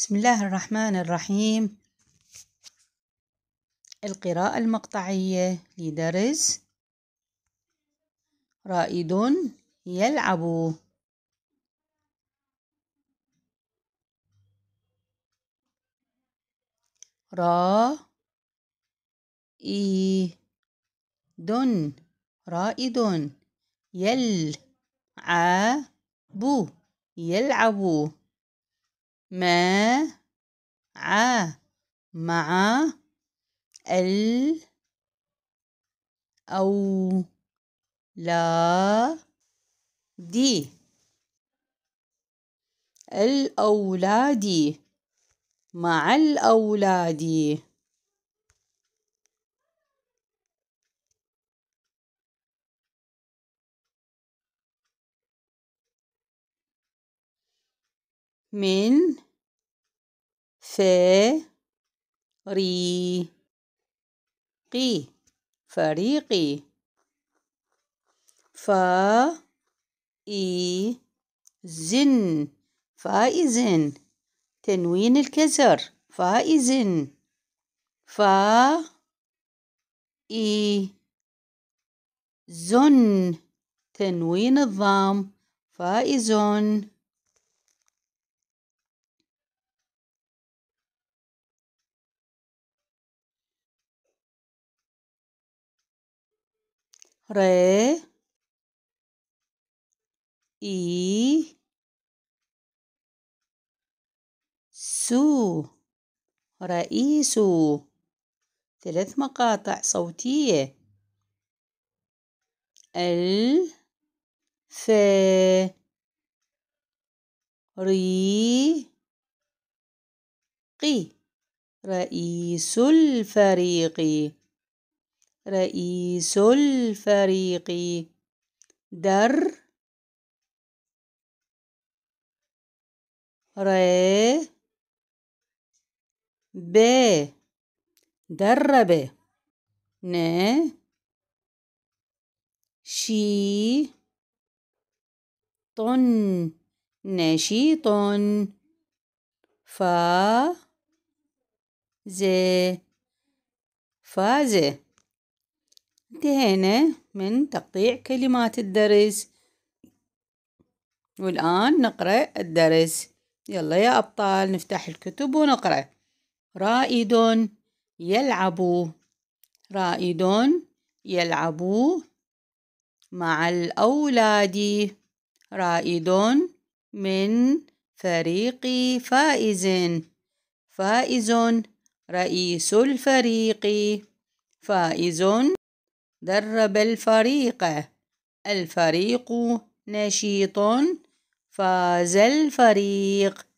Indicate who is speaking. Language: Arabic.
Speaker 1: بسم الله الرحمن الرحيم القراءة المقطعية لدرس رائد يلعب رائد رائد يلعب يلعب ما ع مع ال أو لا دي الأولاد مع الأولاد من فريقي فريقي زن فائزن تنوين الكسر اي زن تنوين الضام فائزون
Speaker 2: ري
Speaker 1: إي سو رئيس ثلاث مقاطع صوتية ال ف ري قي رئيس الفريق رئيس الفريق در ر ب درب ن شي طن نشيط فا ز فاز انتهينا من تقطيع كلمات الدرس والآن نقرأ الدرس يلا يا أبطال نفتح الكتب ونقرأ رائد يلعب رائد يلعب مع الأولاد رائد من فريق فائز فائز رئيس الفريق فائز درب الفريق الفريق نشيط فاز الفريق